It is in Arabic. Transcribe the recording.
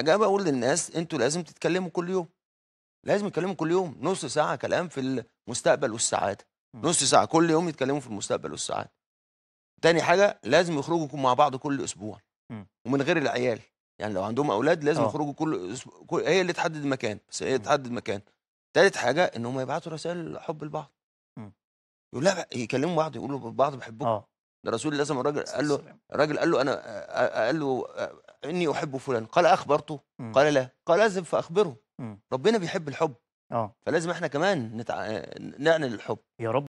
اجي بقول للناس انتوا لازم تتكلموا كل يوم لازم يتكلموا كل يوم نص ساعه كلام في المستقبل والسعاده نص ساعه كل يوم يتكلموا في المستقبل والسعاده تاني حاجه لازم يخرجوا مع بعض كل اسبوع ومن غير العيال يعني لو عندهم اولاد لازم أوه. يخرجوا كل اسبوع هي اللي تحدد المكان بس هي تحدد المكان تالت حاجه ان هم يبعتوا رسائل حب لبعض يقول لا يكلموا بعض يقولوا بعض بحبكم آه. ده رسول الله صلى عليه وسلم الراجل قال له الراجل قال له انا قال له إني أحب فلان قال أخبرته م. قال لا قال لازم فأخبره م. ربنا بيحب الحب أوه. فلازم احنا كمان نتع... نعلن الحب يا رب